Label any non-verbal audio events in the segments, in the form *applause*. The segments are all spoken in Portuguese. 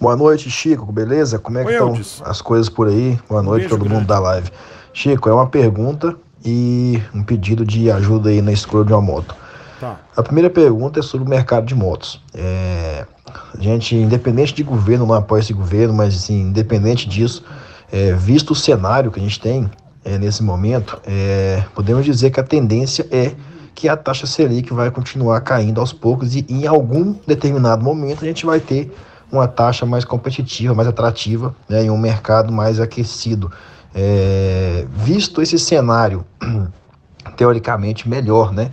Boa noite, Chico, beleza? Como é que estão as coisas por aí? Boa noite, Beijo, todo grande. mundo da live. Chico, é uma pergunta e um pedido de ajuda aí na escolha de uma moto. Tá. A primeira pergunta é sobre o mercado de motos. É, a gente, independente de governo, não apoia esse governo, mas assim, independente disso, é, visto o cenário que a gente tem é, nesse momento, é, podemos dizer que a tendência é que a taxa Selic vai continuar caindo aos poucos e em algum determinado momento a gente vai ter uma taxa mais competitiva, mais atrativa, né, em um mercado mais aquecido. É, visto esse cenário *clears throat* teoricamente melhor né,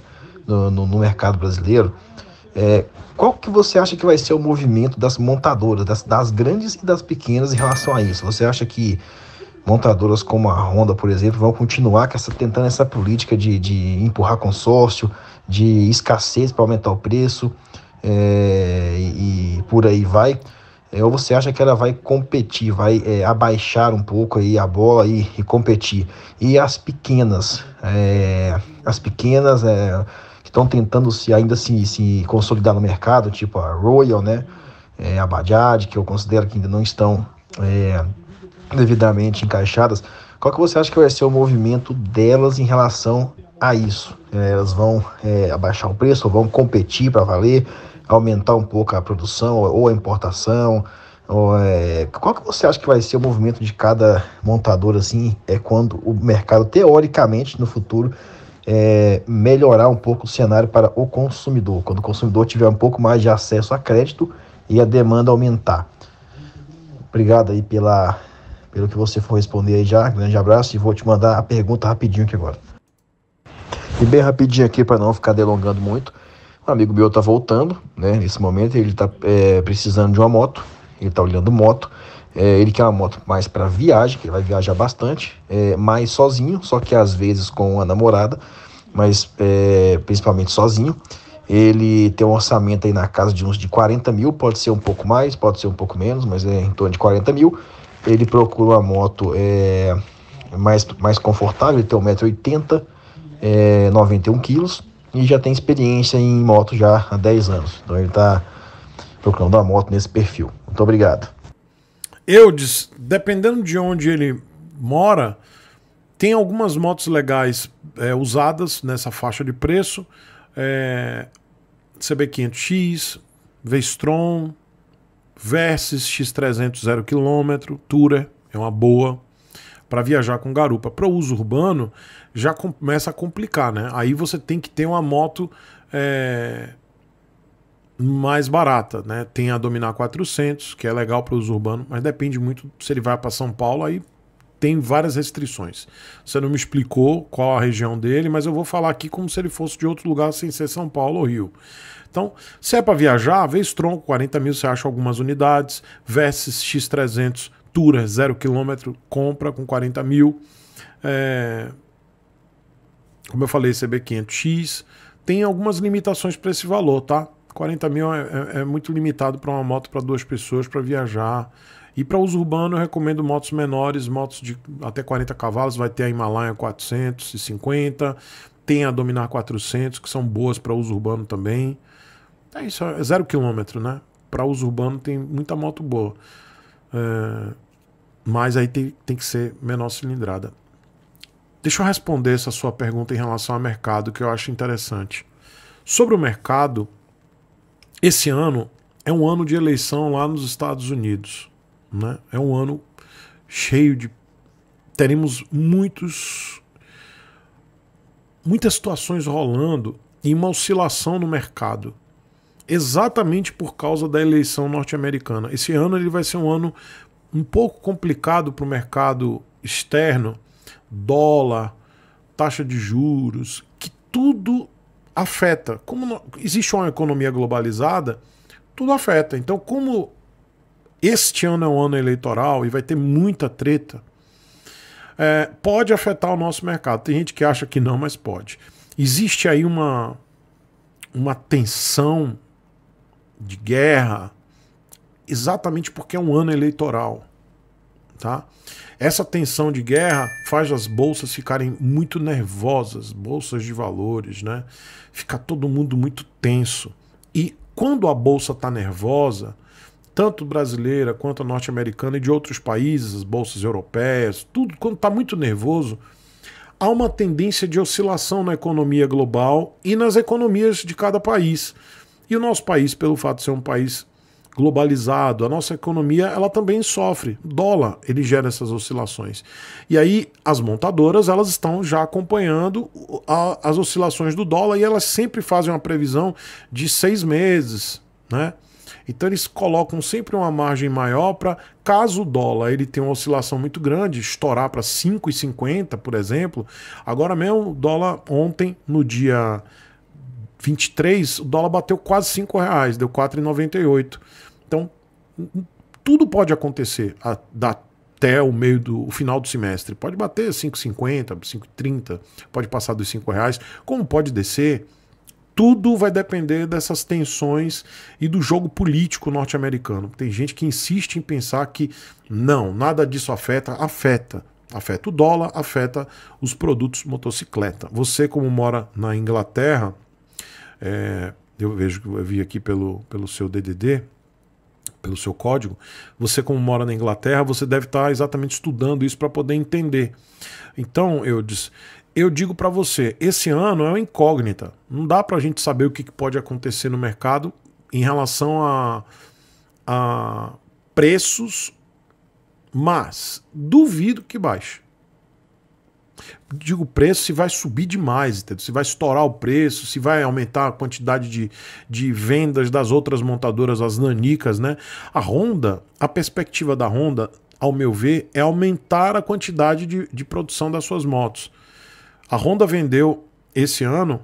no, no, no mercado brasileiro, é, qual que você acha que vai ser o movimento das montadoras, das, das grandes e das pequenas em relação a isso? Você acha que montadoras como a Honda, por exemplo, vão continuar essa, tentando essa política de, de empurrar consórcio, de escassez para aumentar o preço é, e, por aí vai. É, ou você acha que ela vai competir, vai é, abaixar um pouco aí a bola e, e competir. E as pequenas, é, as pequenas é, que estão tentando se ainda se, se consolidar no mercado, tipo a Royal, né? É, a Bajaj, que eu considero que ainda não estão devidamente encaixadas. Qual que você acha que vai ser o movimento delas em relação a isso? É, elas vão é, abaixar o preço, vão competir para valer? aumentar um pouco a produção ou a importação? Ou, é, qual que você acha que vai ser o movimento de cada montador assim? É quando o mercado teoricamente no futuro é, melhorar um pouco o cenário para o consumidor, quando o consumidor tiver um pouco mais de acesso a crédito e a demanda aumentar. Obrigado aí pela pelo que você for responder aí já. Grande abraço e vou te mandar a pergunta rapidinho aqui agora. E bem rapidinho aqui para não ficar delongando muito. Um amigo meu tá voltando, né? Nesse momento ele tá é, precisando de uma moto, ele tá olhando moto. É, ele quer uma moto mais para viagem, que ele vai viajar bastante, é, mais sozinho, só que às vezes com a namorada, mas é, principalmente sozinho. Ele tem um orçamento aí na casa de uns de 40 mil, pode ser um pouco mais, pode ser um pouco menos, mas é em torno de 40 mil. Ele procura uma moto é, mais, mais confortável, ele tem 1,80m, é, 91 quilos e já tem experiência em moto já há 10 anos. Então ele está procurando a moto nesse perfil. Muito obrigado. Eudes, dependendo de onde ele mora, tem algumas motos legais é, usadas nessa faixa de preço. É, CB500X, Vestron, Versys X300 0km, Tourer, é uma boa para viajar com garupa para uso urbano, já começa a complicar, né? Aí você tem que ter uma moto é, mais barata, né? Tem a Dominar 400, que é legal para uso urbano, mas depende muito se ele vai para São Paulo, aí tem várias restrições. Você não me explicou qual a região dele, mas eu vou falar aqui como se ele fosse de outro lugar sem ser São Paulo ou Rio. Então, se é para viajar, vez tronco, 40 mil você acha algumas unidades, Versys X300 Natura, zero quilômetro, compra com 40 mil. É... Como eu falei, CB500X. Tem algumas limitações para esse valor, tá? 40 mil é, é, é muito limitado para uma moto para duas pessoas, para viajar. E para uso urbano, eu recomendo motos menores, motos de até 40 cavalos. Vai ter a Himalaya 450, tem a Dominar 400, que são boas para uso urbano também. É isso, é zero quilômetro, né? Para uso urbano tem muita moto boa. É, mas aí tem, tem que ser menor cilindrada. Deixa eu responder essa sua pergunta em relação ao mercado, que eu acho interessante. Sobre o mercado, esse ano é um ano de eleição lá nos Estados Unidos. Né? É um ano cheio de. Teremos muitos. muitas situações rolando e uma oscilação no mercado. Exatamente por causa da eleição norte-americana. Esse ano ele vai ser um ano um pouco complicado para o mercado externo, dólar, taxa de juros, que tudo afeta. Como não, existe uma economia globalizada, tudo afeta. Então, como este ano é um ano eleitoral e vai ter muita treta, é, pode afetar o nosso mercado. Tem gente que acha que não, mas pode. Existe aí uma, uma tensão de guerra, exatamente porque é um ano eleitoral. Tá? Essa tensão de guerra faz as bolsas ficarem muito nervosas, bolsas de valores, né? Fica todo mundo muito tenso. E quando a bolsa está nervosa, tanto brasileira quanto norte-americana e de outros países, as bolsas europeias, tudo, quando está muito nervoso, há uma tendência de oscilação na economia global e nas economias de cada país. E o nosso país, pelo fato de ser um país globalizado, a nossa economia ela também sofre. dólar ele gera essas oscilações. E aí as montadoras elas estão já acompanhando a, as oscilações do dólar e elas sempre fazem uma previsão de seis meses, né? Então eles colocam sempre uma margem maior para caso o dólar ele tenha uma oscilação muito grande, estourar para 5,50, por exemplo. Agora mesmo o dólar ontem no dia 23, o dólar bateu quase 5 reais, deu 4,98. Então, tudo pode acontecer até o meio do o final do semestre. Pode bater 5,50, 5,30, pode passar dos 5 reais, como pode descer. Tudo vai depender dessas tensões e do jogo político norte-americano. Tem gente que insiste em pensar que não, nada disso afeta, afeta. Afeta o dólar, afeta os produtos motocicleta. Você, como mora na Inglaterra, é, eu vejo que eu vi aqui pelo, pelo seu DDD, pelo seu código, você como mora na Inglaterra, você deve estar tá exatamente estudando isso para poder entender. Então, eu disse, eu digo para você, esse ano é uma incógnita. Não dá para a gente saber o que pode acontecer no mercado em relação a, a preços, mas duvido que baixe digo preço se vai subir demais, entendeu? se vai estourar o preço, se vai aumentar a quantidade de, de vendas das outras montadoras, as nanicas, né? A Honda, a perspectiva da Honda, ao meu ver, é aumentar a quantidade de, de produção das suas motos. A Honda vendeu esse ano.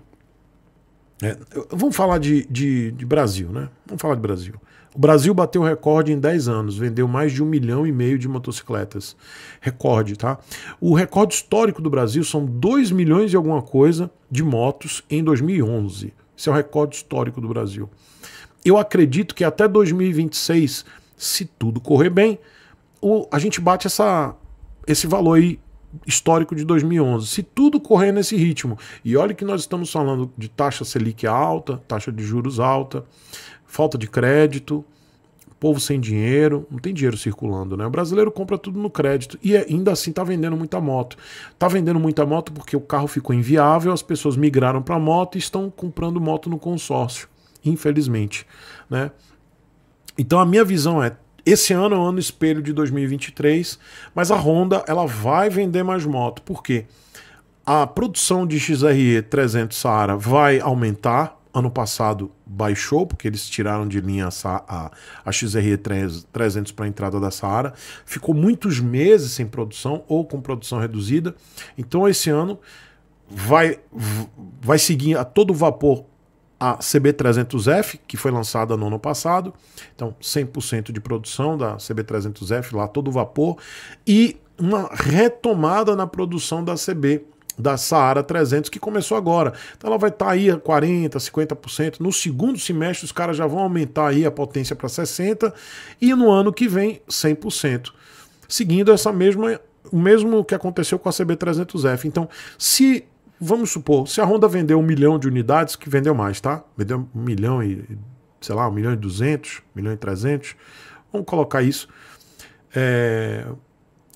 É, vamos falar de, de, de Brasil, né? Vamos falar de Brasil. O Brasil bateu recorde em 10 anos, vendeu mais de um milhão e meio de motocicletas. Recorde, tá? O recorde histórico do Brasil são 2 milhões e alguma coisa de motos em 2011. Esse é o recorde histórico do Brasil. Eu acredito que até 2026, se tudo correr bem, o, a gente bate essa, esse valor aí histórico de 2011. Se tudo correr nesse ritmo, e olha que nós estamos falando de taxa Selic alta, taxa de juros alta, falta de crédito, povo sem dinheiro, não tem dinheiro circulando, né? O brasileiro compra tudo no crédito e é, ainda assim tá vendendo muita moto. Tá vendendo muita moto porque o carro ficou inviável, as pessoas migraram para moto e estão comprando moto no consórcio, infelizmente, né? Então a minha visão é esse ano é o ano espelho de 2023, mas a Honda ela vai vender mais moto, porque a produção de XRE 300 Saara vai aumentar, Ano passado baixou, porque eles tiraram de linha a, a, a XRE 300 para a entrada da Saara. Ficou muitos meses sem produção ou com produção reduzida. Então, esse ano vai, vai seguir a todo vapor a CB300F, que foi lançada no ano passado. Então, 100% de produção da CB300F lá, todo vapor. E uma retomada na produção da CB da Saara 300 que começou agora. Então ela vai estar tá aí a 40, 50%. No segundo semestre os caras já vão aumentar aí a potência para 60 e no ano que vem 100%. Seguindo essa mesma o mesmo que aconteceu com a CB300F. Então, se vamos supor, se a Honda vendeu um milhão de unidades, que vendeu mais, tá? Vendeu um milhão e sei lá, um milhão e duzentos, um milhão e trezentos. Vamos colocar isso. É,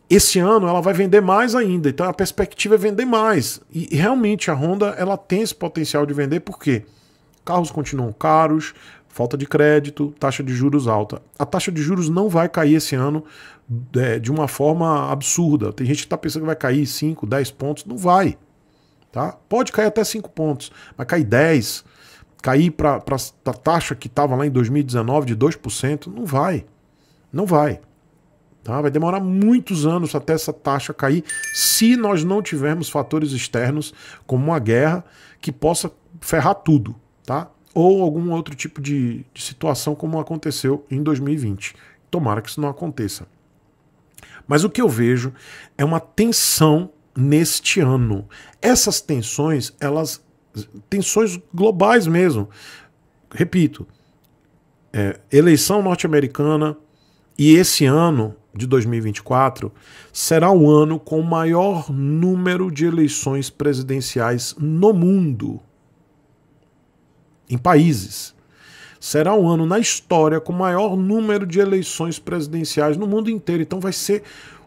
esse ano ela vai vender mais ainda, então a perspectiva é vender mais. E realmente a Honda ela tem esse potencial de vender porque carros continuam caros, falta de crédito, taxa de juros alta. A taxa de juros não vai cair esse ano é, de uma forma absurda. Tem gente que está pensando que vai cair 5, 10 pontos, não vai. Tá? Pode cair até 5 pontos, mas cair 10, cair para a taxa que estava lá em 2019 de 2%, não vai. Não vai. Tá? Vai demorar muitos anos até essa taxa cair se nós não tivermos fatores externos, como uma guerra, que possa ferrar tudo. Tá? Ou algum outro tipo de, de situação, como aconteceu em 2020. Tomara que isso não aconteça. Mas o que eu vejo é uma tensão neste ano. Essas tensões, elas. tensões globais mesmo. Repito, é, eleição norte-americana e esse ano de 2024 será um ano com o maior número de eleições presidenciais no mundo, em países. Será um ano na história com o maior número de eleições presidenciais no mundo inteiro. Então vai ser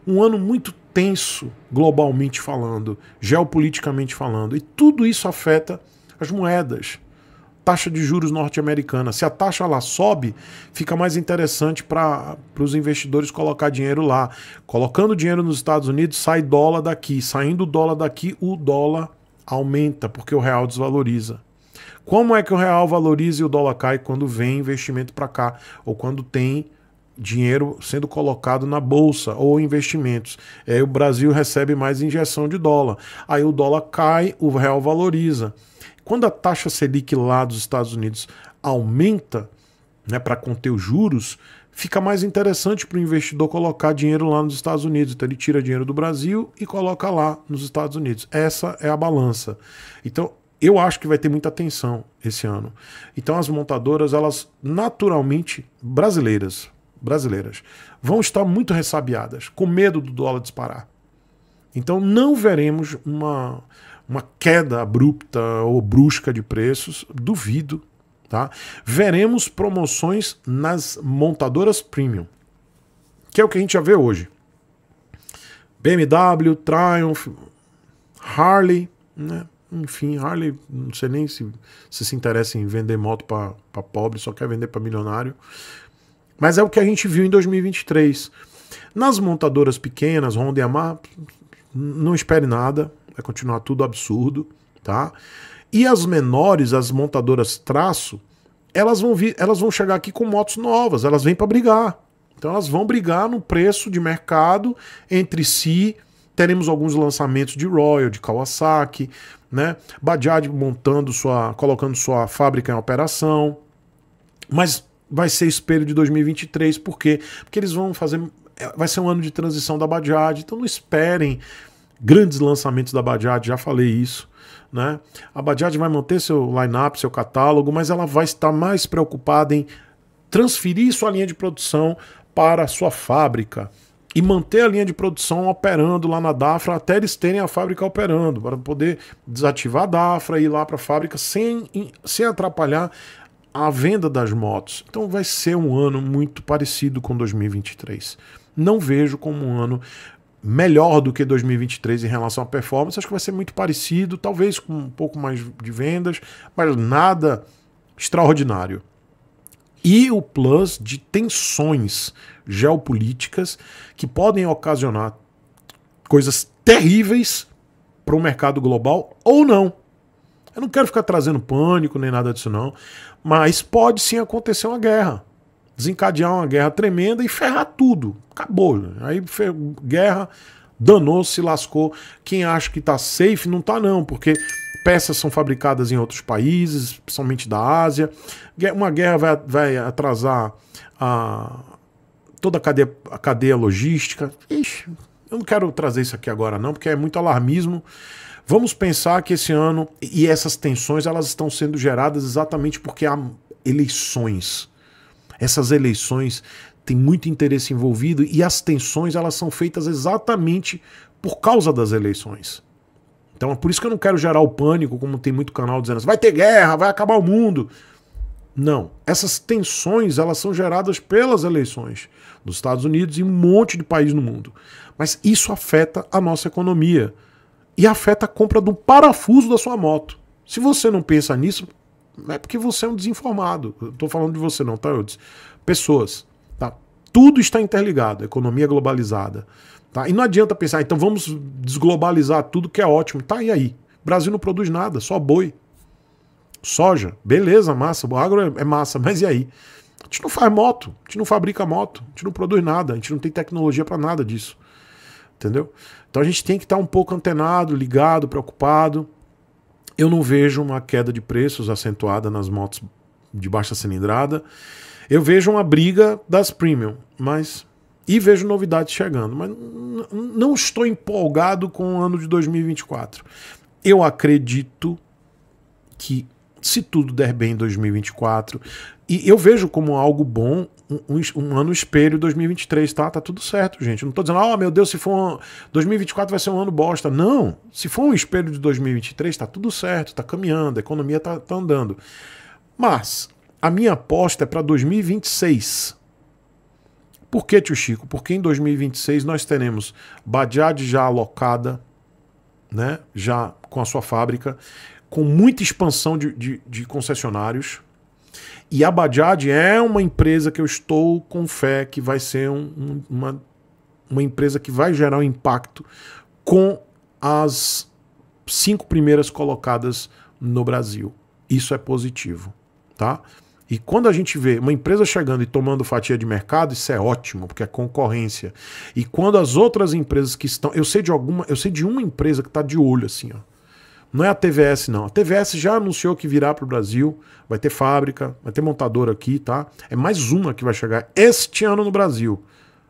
um ano muito tenso, globalmente falando, geopoliticamente falando. E tudo isso afeta as moedas taxa de juros norte-americana. Se a taxa lá sobe, fica mais interessante para os investidores colocar dinheiro lá. Colocando dinheiro nos Estados Unidos, sai dólar daqui. Saindo dólar daqui, o dólar aumenta, porque o real desvaloriza. Como é que o real valoriza e o dólar cai quando vem investimento para cá ou quando tem dinheiro sendo colocado na bolsa ou investimentos. Aí é, o Brasil recebe mais injeção de dólar. Aí o dólar cai, o real valoriza. Quando a taxa Selic lá dos Estados Unidos aumenta né, para conter os juros, fica mais interessante para o investidor colocar dinheiro lá nos Estados Unidos. Então ele tira dinheiro do Brasil e coloca lá nos Estados Unidos. Essa é a balança. Então eu acho que vai ter muita atenção esse ano. Então as montadoras, elas naturalmente brasileiras, brasileiras, vão estar muito ressabiadas, com medo do dólar disparar. Então não veremos uma uma queda abrupta ou brusca de preços, duvido. Tá? Veremos promoções nas montadoras premium, que é o que a gente já vê hoje. BMW, Triumph, Harley, né? enfim, Harley, não sei nem se, se, se interessa em vender moto para pobre, só quer vender para milionário. Mas é o que a gente viu em 2023. Nas montadoras pequenas, Honda e Yamaha, não espere nada vai continuar tudo absurdo, tá? E as menores, as montadoras traço, elas vão vir, elas vão chegar aqui com motos novas, elas vêm para brigar. Então elas vão brigar no preço de mercado entre si. Teremos alguns lançamentos de Royal, de Kawasaki, né? Bajaj montando sua, colocando sua fábrica em operação. Mas vai ser espelho de 2023, por quê? Porque eles vão fazer é, vai ser um ano de transição da Bajaj, então não esperem grandes lançamentos da Bajaj, já falei isso. Né? A Bajaj vai manter seu line-up, seu catálogo, mas ela vai estar mais preocupada em transferir sua linha de produção para a sua fábrica e manter a linha de produção operando lá na Dafra até eles terem a fábrica operando, para poder desativar a Dafra e ir lá para a fábrica sem, sem atrapalhar a venda das motos. Então vai ser um ano muito parecido com 2023. Não vejo como um ano melhor do que 2023 em relação à performance. Acho que vai ser muito parecido, talvez com um pouco mais de vendas, mas nada extraordinário. E o plus de tensões geopolíticas que podem ocasionar coisas terríveis para o mercado global ou não. Eu não quero ficar trazendo pânico nem nada disso, não, mas pode sim acontecer uma guerra desencadear uma guerra tremenda e ferrar tudo. Acabou. Aí guerra, danou, se lascou. Quem acha que tá safe, não tá não, porque peças são fabricadas em outros países, principalmente da Ásia. Uma guerra vai, vai atrasar a, toda a cadeia, a cadeia logística. Ixi, eu não quero trazer isso aqui agora não, porque é muito alarmismo. Vamos pensar que esse ano e essas tensões elas estão sendo geradas exatamente porque há eleições. Essas eleições têm muito interesse envolvido e as tensões elas são feitas exatamente por causa das eleições. Então é por isso que eu não quero gerar o pânico, como tem muito canal dizendo assim, vai ter guerra, vai acabar o mundo. Não, essas tensões elas são geradas pelas eleições dos Estados Unidos e um monte de país no mundo. Mas isso afeta a nossa economia e afeta a compra do parafuso da sua moto. Se você não pensa nisso, não é porque você é um desinformado. Estou falando de você, não, tá, Eudes? Pessoas. Tá? Tudo está interligado, economia globalizada. Tá? E não adianta pensar, então vamos desglobalizar tudo que é ótimo. Tá, e aí? O Brasil não produz nada, só boi. Soja, beleza, massa. O agro é, é massa, *laughs* mas e aí? A gente não faz moto, a gente não fabrica moto, a gente não produz nada, a gente não tem tecnologia para nada disso. Entendeu? Então a gente tem que estar tá um pouco antenado, ligado, preocupado. Eu não vejo uma queda de preços acentuada nas motos de baixa cilindrada. Eu vejo uma briga das premium, mas e vejo novidades chegando, mas não estou empolgado com o ano de 2024. Eu acredito que se tudo der bem em 2024. E eu vejo como algo bom um, um ano espelho 2023, tá? Tá tudo certo, gente. não tô dizendo, ah, oh, meu Deus, se for. Um... 2024 vai ser um ano bosta. Não. Se for um espelho de 2023, tá tudo certo, tá caminhando, a economia tá, tá andando. Mas a minha aposta é para 2026. Por que, tio Chico? Porque em 2026 nós teremos Badiad já alocada, né? Já com a sua fábrica com muita expansão de, de, de concessionários. E a Bajaj é uma empresa que eu estou com fé que vai ser um, uma, uma empresa que vai gerar um impacto com as cinco primeiras colocadas no Brasil. Isso é positivo, tá? E quando a gente vê uma empresa chegando e tomando fatia de mercado, isso é ótimo, porque é concorrência. E quando as outras empresas que estão, eu sei de alguma, eu sei de uma empresa que está de olho assim, ó não é a TVS, não. A TVS já anunciou que virá para o Brasil, vai ter fábrica, vai ter montadora aqui, tá? É mais uma que vai chegar este ano no Brasil.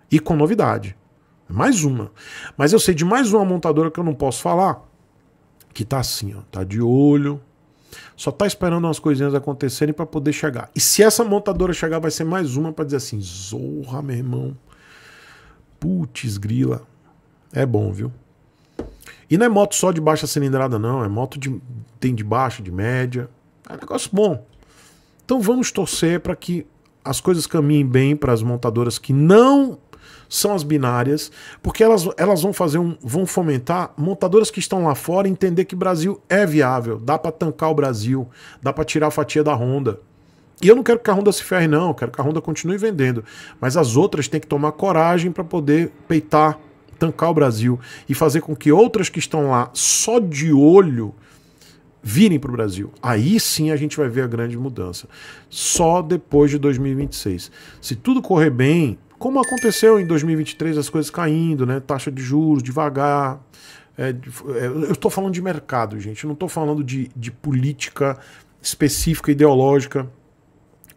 E com novidade. É mais uma. Mas eu sei de mais uma montadora que eu não posso falar, que tá assim, ó, tá de olho, só tá esperando umas coisinhas acontecerem para poder chegar. E se essa montadora chegar, vai ser mais uma para dizer assim: zorra, meu irmão. Putz, grila. É bom, viu? E não é moto só de baixa cilindrada, não. É moto de. tem de baixa, de média. É um negócio bom. Então vamos torcer para que as coisas caminhem bem para as montadoras que não são as binárias, porque elas, elas vão fazer um, vão fomentar montadoras que estão lá fora entender que Brasil é viável, dá para tancar o Brasil, dá para tirar a fatia da Honda. E eu não quero que a Honda se ferre não, eu quero que a Honda continue vendendo, mas as outras têm que tomar coragem para poder peitar tancar o Brasil e fazer com que outras que estão lá só de olho virem para o Brasil. Aí sim a gente vai ver a grande mudança. Só depois de 2026. Se tudo correr bem, como aconteceu em 2023, as coisas caindo, né? Taxa de juros devagar. É, é, eu estou falando de mercado, gente. Eu não estou falando de, de política específica, ideológica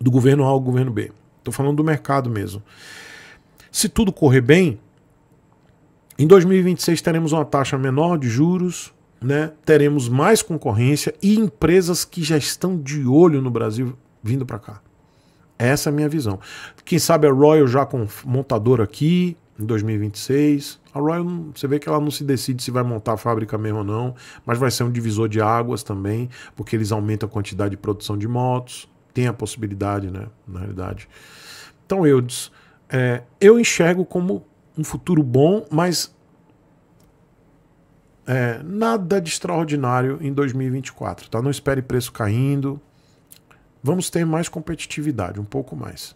do governo A ao governo B. Estou falando do mercado mesmo. Se tudo correr bem, em 2026 teremos uma taxa menor de juros, né? teremos mais concorrência e empresas que já estão de olho no Brasil vindo para cá. Essa é a minha visão. Quem sabe a Royal já com montador aqui em 2026. A Royal, você vê que ela não se decide se vai montar a fábrica mesmo ou não, mas vai ser um divisor de águas também, porque eles aumentam a quantidade de produção de motos. Tem a possibilidade, né? Na realidade. Então, Eudes, é, eu enxergo como um futuro bom, mas é, nada de extraordinário em 2024, tá? Não espere preço caindo. Vamos ter mais competitividade, um pouco mais.